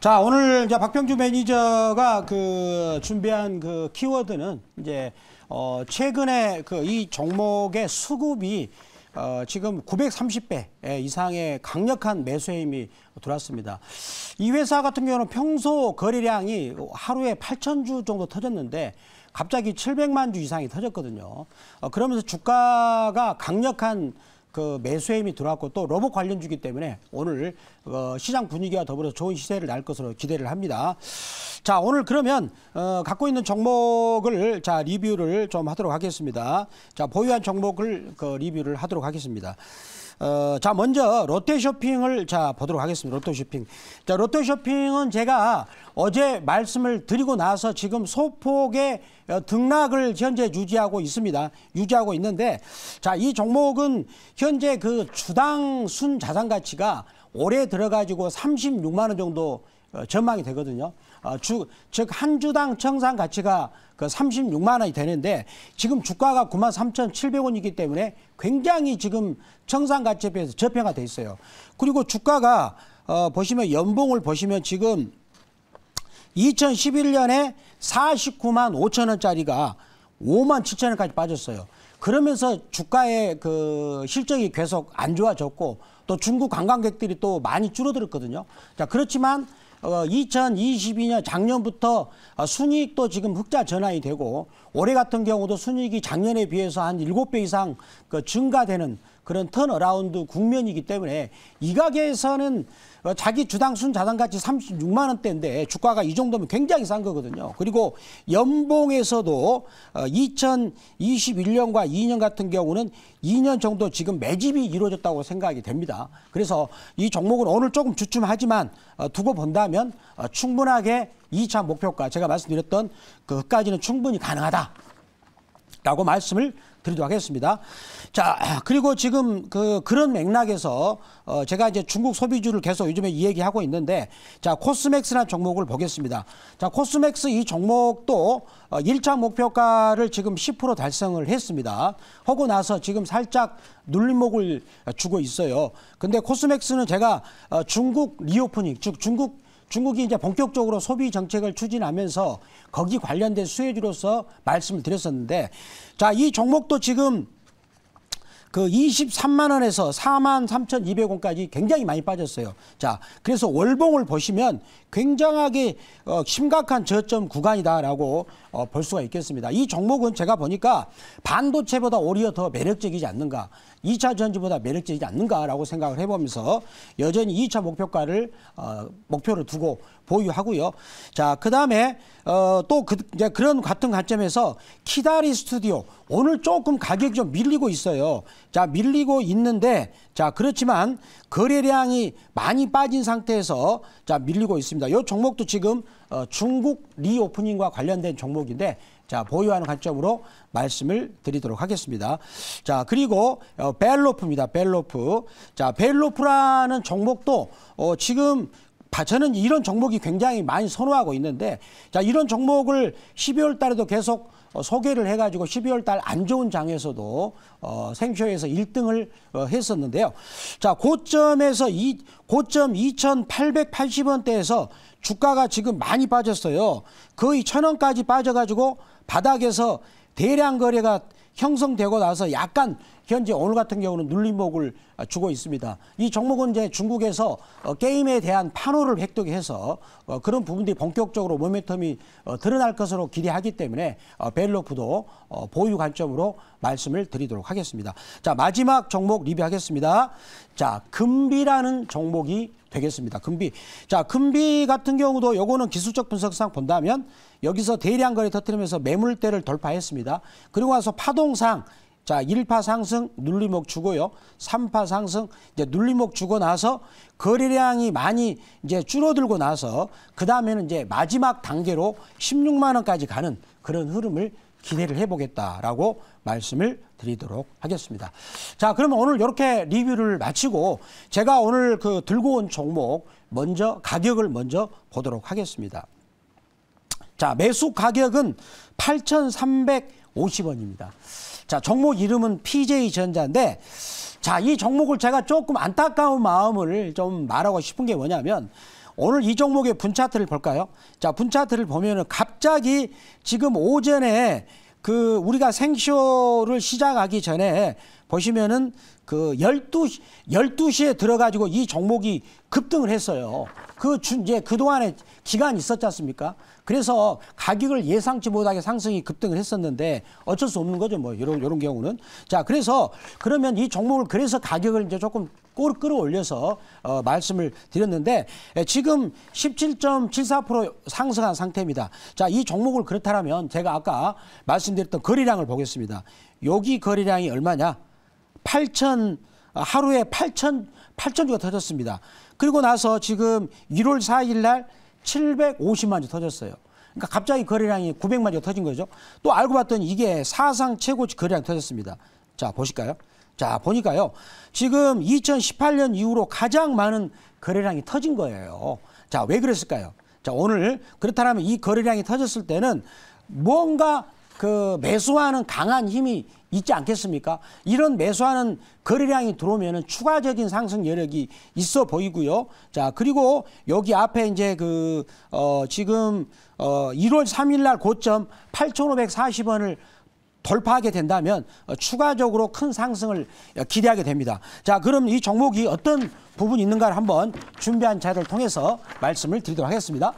자, 오늘 이제 박병주 매니저가 그 준비한 그 키워드는 이제 어 최근에 그 이 종목의 수급이 어 지금 930배 이상의 강력한 매수의 힘이 들어왔습니다. 이 회사 같은 경우는 평소 거래량이 하루에 8천 주 정도 터졌는데 갑자기 700만 주 이상이 터졌거든요. 어 그러면서 주가가 강력한 그 매수의 힘이 들어왔고 또 로봇 관련주기 때문에 오늘 어, 시장 분위기와 더불어 좋은 시세를 날 것으로 기대를 합니다. 자 오늘 그러면 어, 갖고 있는 종목을 자 리뷰를 좀 하도록 하겠습니다. 자 보유한 종목을 그 리뷰를 하도록 하겠습니다. 어, 자 먼저 롯데쇼핑을 자 보도록 하겠습니다. 롯데쇼핑. 자 롯데쇼핑은 제가 어제 말씀을 드리고 나서 지금 소폭의 어, 등락을 현재 유지하고 있습니다. 유지하고 있는데 자 이 종목은 현재 그 주당 순 자산 가치가 올해 들어가지고 36만 원 정도 어, 전망이 되거든요. 아, 주, 즉, 한 주당 청산 가치가 그 36만 원이 되는데 지금 주가가 9만 3,700원이기 때문에 굉장히 지금 청산 가치에 비해서 저평가 돼 있어요. 그리고 주가가 어, 보시면 연봉을 보시면 지금 2011년에 49만 5천 원짜리가 5만 7천 원까지 빠졌어요. 그러면서 주가의 그 실적이 계속 안 좋아졌고 또 중국 관광객들이 또 많이 줄어들었거든요. 자, 그렇지만 어, 2022년 작년부터 어, 순이익도 지금 흑자 전환이 되고 올해 같은 경우도 순이익이 작년에 비해서 한 7배 이상 그 증가되는 그런 턴어라운드 국면이기 때문에 이 가게에서는 어, 자기 주당 순자산 가치 36만 원대인데 주가가 이 정도면 굉장히 싼 거거든요. 그리고 연봉에서도 2021년과 어, 2년 같은 경우는 2년 정도 지금 매집이 이루어졌다고 생각이 됩니다. 그래서 이 종목은 오늘 조금 주춤하지만 어, 두고 본다면 충분하게 2차 목표가 제가 말씀드렸던 그까지는 충분히 가능하다. 라고 말씀을 드리도록 하겠습니다. 자, 그리고 지금 그 그런 맥락에서 어 제가 이제 중국 소비주를 계속 요즘에 이 얘기하고 있는데 자, 코스맥스라는 종목을 보겠습니다. 자, 코스맥스 이 종목도 어, 일차 목표가를 지금 10% 달성을 했습니다. 하고 나서 지금 살짝 눌림목을 주고 있어요. 근데 코스맥스는 제가 어, 중국 리오프닝 즉 중국 중국이 이제 본격적으로 소비 정책을 추진하면서 거기 관련된 수혜주로서 말씀을 드렸었는데 자, 이 종목도 지금 그 23만 원에서 4만 3,200원까지 굉장히 많이 빠졌어요. 자, 그래서 월봉을 보시면 굉장하게 어, 심각한 저점 구간이다라고 어, 볼 수가 있겠습니다. 이 종목은 제가 보니까 반도체보다 오히려 더 매력적이지 않는가. 2차 전지보다 매력적이지 않는가라고 생각을 해보면서 여전히 2차 목표가를 어, 목표로 두고 보유하고요. 자, 그다음에 어, 또 그, 이제 그런 같은 관점에서 키다리 스튜디오 오늘 조금 가격이 좀 밀리고 있어요. 자, 밀리고 있는데 자, 그렇지만 거래량이 많이 빠진 상태에서 자, 밀리고 있습니다. 이 종목도 지금 어, 중국 리오프닝과 관련된 종목인데 자, 보유하는 관점으로 말씀을 드리도록 하겠습니다. 자, 그리고 어, 벨로프입니다. 벨로프. 자, 벨로프라는 종목도 어, 지금 저는 이런 종목이 굉장히 많이 선호하고 있는데 자, 이런 종목을 12월 달에도 계속 어, 소개를 해가지고 12월 달 안 좋은 장에서도 어, 생쇼에서 1등을 어, 했었는데요. 자 고점에서 이 고점 2,880원대에서 주가가 지금 많이 빠졌어요. 거의 천 원까지 빠져가지고 바닥에서 대량 거래가 형성되고 나서 약간 현재 오늘 같은 경우는 눌림목을 주고 있습니다. 이 종목은 이제 중국에서 어, 게임에 대한 판호를 획득해서 어, 그런 부분들이 본격적으로 모멘텀이 어, 드러날 것으로 기대하기 때문에 벨로프도 보유 관점으로 말씀을 드리도록 하겠습니다. 자 마지막 종목 리뷰하겠습니다. 자 금비라는 종목이 되겠습니다. 금비. 자, 금비 같은 경우도 요거는 기술적 분석상 본다면 여기서 대량 거래 터트리면서 매물대를 돌파했습니다. 그리고 와서 파동상 자, 1파 상승 눌림목 주고요. 3파 상승 이제 눌림목 주고 나서 거래량이 많이 이제 줄어들고 나서 그다음에는 이제 마지막 단계로 16만 원까지 가는 그런 흐름을 기대를 해 보겠다라고 말씀을 드리도록 하겠습니다. 자, 그러면 오늘 이렇게 리뷰를 마치고 제가 오늘 그 들고 온 종목 먼저 가격을 먼저 보도록 하겠습니다. 자, 매수 가격은 8,300 50원입니다. 자, 종목 이름은 PJ전자인데 자, 이 종목을 제가 조금 안타까운 마음을 좀 말하고 싶은 게 뭐냐면 오늘 이 종목의 분차트를 볼까요? 자, 분차트를 보면은 갑자기 지금 오전에 그 우리가 생쇼를 시작하기 전에 보시면은 그 12시 12시에 들어가지고 이 종목이 급등을 했어요. 그 주, 이제 그동안에 기간이 있었지 않습니까? 그래서 가격을 예상치 못하게 상승이 급등을 했었는데 어쩔 수 없는 거죠. 뭐 이런 이런 경우는. 자, 그래서 그러면 이 종목을 그래서 가격을 이제 조금 꼴 끌어올려서 어, 말씀을 드렸는데 예, 지금 17.74% 상승한 상태입니다. 자, 이 종목을 그렇다면 제가 아까 말씀드렸던 거래량을 보겠습니다. 여기 거래량이 얼마냐? 8천 아, 하루에 8천 8천 주가 터졌습니다. 그리고 나서 지금 1월 4일 날 750만 주 터졌어요. 그러니까 갑자기 거래량이 900만 주가 터진 거죠. 또 알고 봤더니 이게 사상 최고치 거래량 터졌습니다. 자, 보실까요? 자, 보니까요. 지금 2018년 이후로 가장 많은 거래량이 터진 거예요. 자, 왜 그랬을까요? 자, 오늘 그렇다면 이 거래량이 터졌을 때는 무언가 그 매수하는 강한 힘이 있지 않겠습니까? 이런 매수하는 거래량이 들어오면 추가적인 상승 여력이 있어 보이고요. 자, 그리고 여기 앞에 이제 그, 어, 지금, 어, 1월 3일 날 고점 8,540원을 돌파하게 된다면 어, 추가적으로 큰 상승을 기대하게 됩니다. 자, 그럼 이 종목이 어떤 부분이 있는가를 한번 준비한 자료 통해서 말씀을 드리도록 하겠습니다.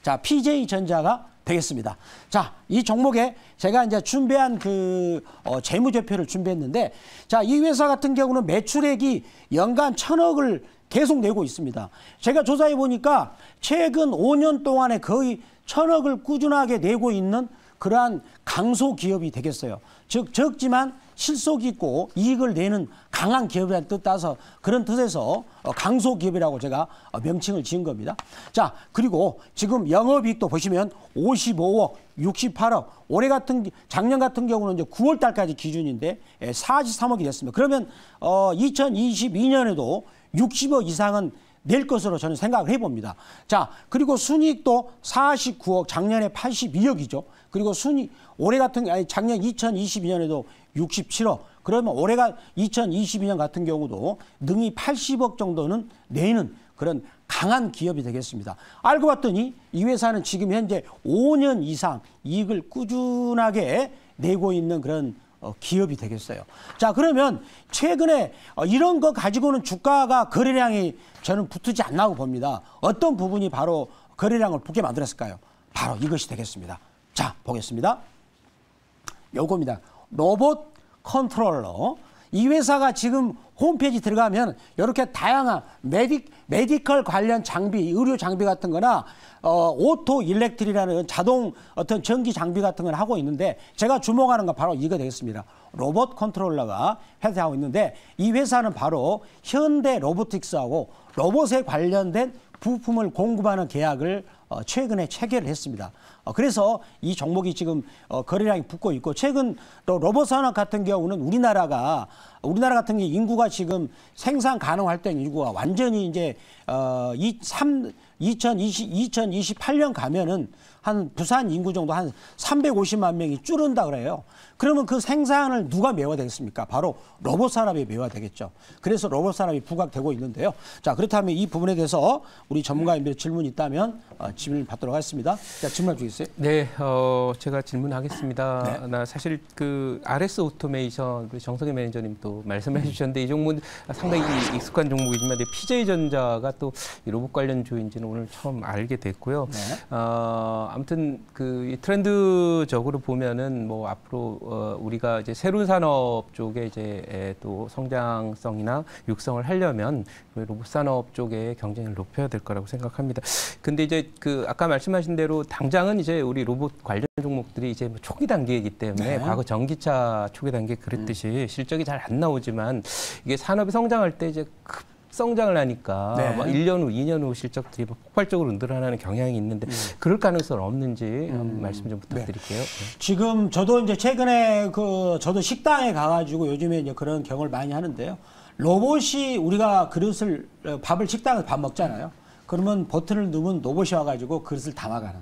자, PJ전자가 되겠습니다. 자, 이 종목에 제가 이제 준비한 그 어, 재무제표를 준비했는데 자, 이 회사 같은 경우는 매출액이 연간 천억을 계속 내고 있습니다. 제가 조사해 보니까 최근 5년 동안에 거의 천억을 꾸준하게 내고 있는 그러한 강소 기업이 되겠어요. 즉 적지만 실속 있고 이익을 내는 강한 기업이라는 뜻 따서 그런 뜻에서 어, 강소 기업이라고 제가 어, 명칭을 지은 겁니다. 자 그리고 지금 영업이익도 보시면 55억 68억 올해 같은 작년 같은 경우는 이제 9월 달까지 기준인데 43억이 예, 됐습니다. 그러면 어 2022년에도 60억 이상은 낼 것으로 저는 생각을 해봅니다. 자, 그리고 순이익도 49억, 작년에 82억이죠. 그리고 순이 올해 같은 아니 작년 2022년에도 67억. 그러면 올해가 2022년 같은 경우도 능이 80억 정도는 내는 그런 강한 기업이 되겠습니다. 알고 봤더니 이 회사는 지금 현재 5년 이상 이익을 꾸준하게 내고 있는 그런 어, 기업이 되겠어요. 자, 그러면 최근에 어, 이런 거 가지고는 주가가 거래량이 저는 붙지 않나고 봅니다. 어떤 부분이 바로 거래량을 붙게 만들었을까요? 바로 이것이 되겠습니다. 자, 보겠습니다. 요겁니다. 로봇 컨트롤러. 이 회사가 지금 홈페이지 들어가면 이렇게 다양한 메디, 메디컬 관련 장비, 의료 장비 같은 거나 어, 오토 일렉트리라는 자동 어떤 전기 장비 같은 걸 하고 있는데 제가 주목하는 건 바로 이거 되겠습니다. 로봇 컨트롤러가 회사하고 있는데 이 회사는 바로 현대 로보틱스하고 로봇에 관련된 부품을 공급하는 계약을 어, 최근에 체결 했습니다. 어, 그래서 이 종목이 지금 어, 거래량이 붙고 있고 최근 또 로봇 산업 같은 경우는 우리나라가 우리나라 같은 게 인구가 지금 생산 가능할 때 인구가 완전히 이제 어이삼 2020, 2028년 가면은 한 부산 인구 정도 한 350만 명이 줄은다 그래요. 그러면 그 생산을 누가 메워야 되겠습니까? 바로 로봇 산업이 메워야 되겠죠. 그래서 로봇 산업이 부각되고 있는데요. 자, 그렇다면 이 부분에 대해서 우리 전문가님들질문 있다면 어, 질문 을 받도록 하겠습니다. 자, 질문 주겠어요? 네, 어, 제가 질문하겠습니다. 네. 나 사실 그 RS 오토메이션 정석의 매니저님도 말씀해 주셨는데 이 종목은 상당히 익숙한 종목이지만 PJ전자가 또 로봇 관련 주인지는 오늘 처음 알게 됐고요. 네. 어, 아무튼 그 트렌드적으로 보면은 뭐 앞으로 어, 우리가 이제 새로운 산업 쪽에 이제 또 성장성이나 육성을 하려면 그 로봇 산업 쪽에 경쟁을 높여야 될 거라고 생각합니다. 근데 이제 그 아까 말씀하신 대로 당장은 이제 우리 로봇 관련 종목들이 이제 뭐 초기 단계이기 때문에 네. 과거 전기차 초기 단계 그랬듯이 음. 실적이 잘 안 나오지만 이게 산업이 성장할 때 이제 급 성장을 하니까 네. 막 뭐 1년 후, 2년 후 실적들이 뭐 폭발적으로 늘어나는 경향이 있는데 음. 그럴 가능성은 없는지 음. 음. 말씀 좀 부탁드릴게요. 네. 네. 지금 저도 이제 최근에 그 저도 식당에 가가지고 요즘에 이제 그런 경험을 많이 하는데요. 로봇이 우리가 그릇을 어, 밥을 식당에서 밥 먹잖아요. 그러면 버튼을 누르면 로봇이 와가지고 그릇을 담아가는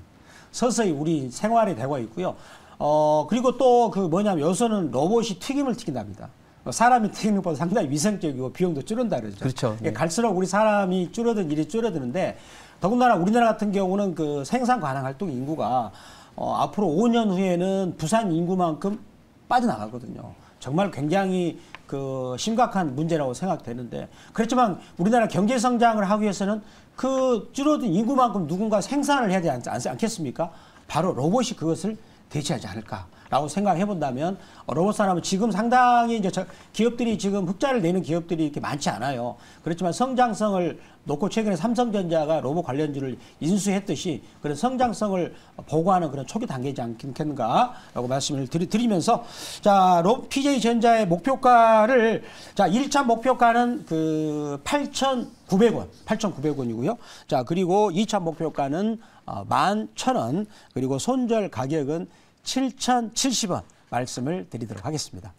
서서히 우리 생활이 되고 있고요. 어 그리고 또 그 뭐냐면 요새는 로봇이 튀김을 튀긴답니다. 어, 사람이 튀는 것보다 상당히 위생적이고 비용도 줄은다 그러죠. 그렇죠. 예, 예. 갈수록 우리 사람이 줄어든 일이 줄어드는데 더군다나 우리나라 같은 경우는 그 생산 가능 활동 인구가 어, 앞으로 5년 후에는 부산 인구만큼 빠져나가거든요. 정말 굉장히 그 심각한 문제라고 생각되는데 그렇지만 우리나라 경제 성장을 하기 위해서는 그 줄어든 인구만큼 누군가 생산을 해야 되지 않겠습니까? 바로 로봇이 그것을 대체하지 않을까. 라고 생각해 본다면 로봇 산업은 지금 상당히 이제 기업들이 지금 흑자를 내는 기업들이 이렇게 많지 않아요. 그렇지만 성장성을 놓고 최근에 삼성전자가 로봇 관련주를 인수했듯이 그런 성장성을 보고하는 그런 초기 단계지 않겠는가라고 말씀을 드리, 면서자 피제이 전자의 목표가를 자 1차 목표가는 그 8,900원, 8,900원이고요. 자 그리고 2차 목표가는 11,000원 어, 그리고 손절 가격은 7,070원 말씀을 드리도록 하겠습니다.